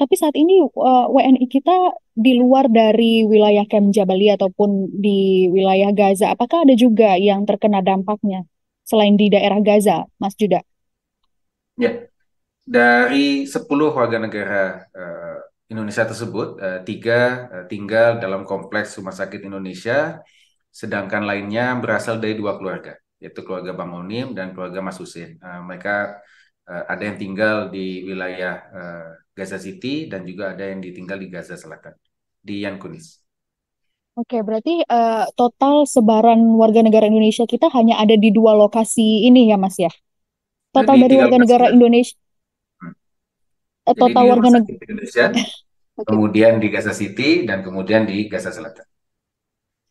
Tapi saat ini uh, eh, WNI kita di luar dari wilayah Camp Jabali ataupun di wilayah Gaza, apakah ada juga yang terkena dampaknya selain di daerah Gaza, Mas Juda? Ya, dari 10 warga negara uh, Indonesia tersebut, uh, tiga uh, tinggal dalam kompleks rumah sakit Indonesia, sedangkan lainnya berasal dari dua keluarga, yaitu keluarga Bang Onim dan keluarga Mas Husin. Uh, mereka uh, ada yang tinggal di wilayah uh, Gaza City dan juga ada yang ditinggal di Gaza Selatan di Yan Kunis. Oke, berarti uh, total sebaran warga negara Indonesia kita hanya ada di dua lokasi ini ya, Mas ya? Total dari warga negara Indonesia. Hmm. Total warga negara Indonesia, okay. kemudian di Gaza City dan kemudian di Gaza Selatan.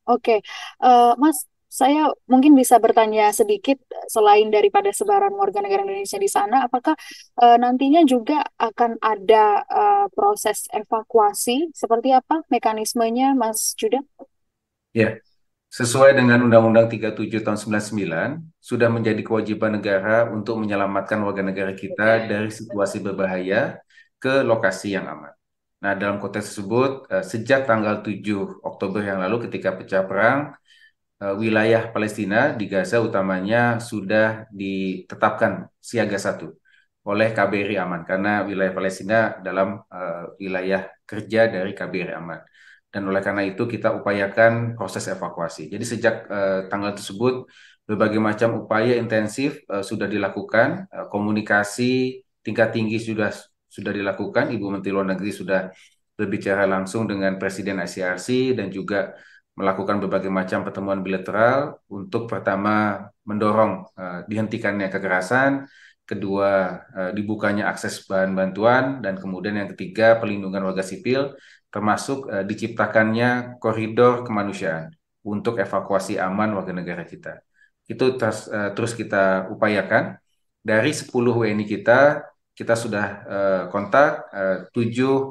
Oke, okay. uh, Mas, saya mungkin bisa bertanya sedikit eh, selain daripada sebaran warga negara Indonesia di sana, apakah e, nantinya juga akan ada e, proses evakuasi seperti apa mekanismenya, Mas Judah? Ya, sesuai dengan Undang-Undang 37 tahun 99 sudah menjadi kewajiban negara untuk menyelamatkan warga negara kita dari situasi berbahaya ke lokasi yang aman. Nah, dalam konteks tersebut, sejak tanggal 7 Oktober yang lalu ketika pecah perang, Eh, wilayah Palestina di Gaza utamanya sudah ditetapkan siaga satu oleh KBRI Aman karena wilayah Palestina dalam uh, wilayah kerja dari KBRI Aman dan oleh karena itu kita upayakan proses evakuasi. Jadi sejak uh, tanggal tersebut berbagai macam upaya intensif uh, sudah dilakukan, uh, komunikasi tingkat tinggi sudah sudah dilakukan, Ibu Menteri Luar Negeri sudah berbicara langsung dengan Presiden ICRC dan juga melakukan berbagai macam pertemuan bilateral untuk pertama mendorong uh, dihentikannya kekerasan, kedua uh, dibukanya akses bahan bantuan dan kemudian yang ketiga pelindungan warga sipil termasuk uh, diciptakannya koridor kemanusiaan untuk evakuasi aman warga negara kita. Itu terus, uh, terus kita upayakan dari 10 WNI kita kita sudah uh, kontak uh, 7 uh,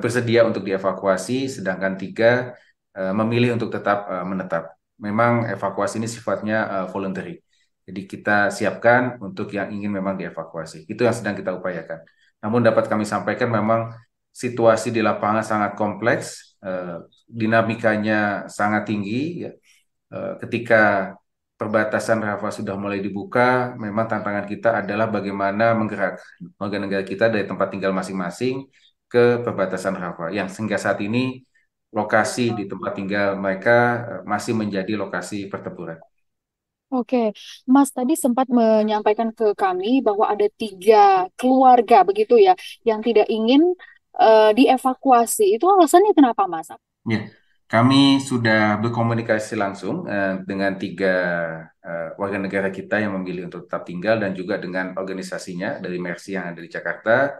bersedia untuk dievakuasi sedangkan tiga Eh, memilih untuk tetap eh, menetap. Memang evakuasi ini sifatnya eh, voluntary. Jadi kita siapkan untuk yang ingin memang dievakuasi. Itu yang sedang kita upayakan. Namun dapat kami sampaikan memang situasi di lapangan sangat kompleks, dinamikanya sangat tinggi. Ya. Ketika perbatasan Rafa sudah mulai dibuka, memang tantangan kita adalah bagaimana menggerak warga negara kita dari tempat tinggal masing-masing ke perbatasan Rafa. Yang sehingga saat ini lokasi di tempat tinggal mereka eh, masih menjadi lokasi pertempuran. Oke, Mas tadi sempat menyampaikan ke kami bahwa ada tiga keluarga begitu ya yang tidak ingin uh, dievakuasi. Itu alasannya kenapa, Mas? Ya, kami sudah berkomunikasi langsung uh, dengan tiga uh, warga negara kita yang memilih untuk tetap tinggal dan juga dengan organisasinya dari Mercy yang ada di Jakarta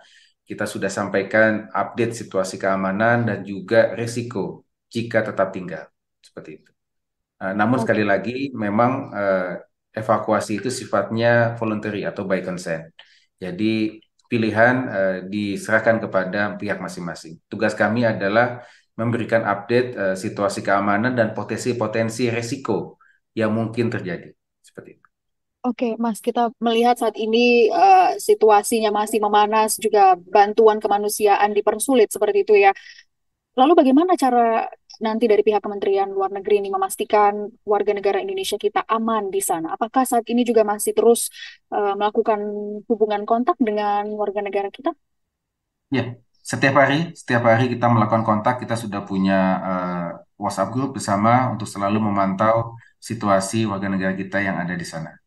kita sudah sampaikan update situasi keamanan dan juga risiko jika tetap tinggal seperti itu. Uh, namun okay. sekali lagi memang uh, evakuasi itu sifatnya voluntary atau by consent. Jadi pilihan uh, diserahkan kepada pihak masing-masing. Tugas kami adalah memberikan update uh, situasi keamanan dan potensi-potensi risiko yang mungkin terjadi seperti itu. Oke, Mas, kita melihat saat ini uh, situasinya masih memanas, juga bantuan kemanusiaan dipersulit seperti itu ya. Lalu bagaimana cara nanti dari pihak Kementerian Luar Negeri ini memastikan warga negara Indonesia kita aman di sana? Apakah saat ini juga masih terus uh, melakukan hubungan kontak dengan warga negara kita? Ya, setiap hari, setiap hari kita melakukan kontak, kita sudah punya uh, WhatsApp group bersama untuk selalu memantau situasi warga negara kita yang ada di sana.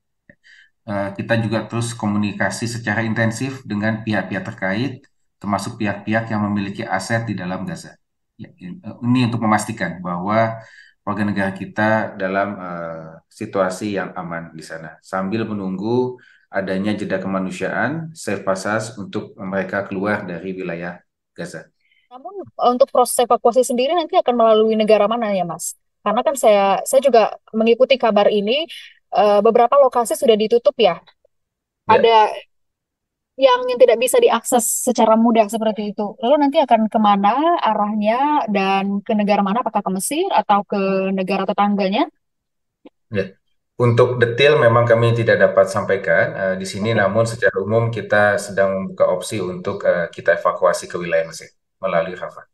Eh, kita juga terus komunikasi secara intensif dengan pihak-pihak terkait, termasuk pihak-pihak yang memiliki aset di dalam Gaza. Ya, eh, ini untuk memastikan bahwa warga negara kita dalam eh, situasi yang aman di sana, sambil menunggu adanya jeda kemanusiaan, safe passage untuk mereka keluar dari wilayah Gaza. Namun untuk proses evakuasi sendiri nanti akan melalui negara mana ya, Mas? Karena kan saya saya juga mengikuti kabar ini uh, beberapa lokasi sudah ditutup ya. Yeah. Ada yang tidak bisa diakses secara mudah seperti itu. Lalu nanti akan kemana arahnya dan ke negara mana? Apakah ke Mesir atau ke negara tetangganya? Ya. Untuk detail memang kami tidak dapat sampaikan uh, di sini, okay. namun secara umum kita sedang membuka opsi untuk uh, kita evakuasi ke wilayah Mesir melalui Rafah.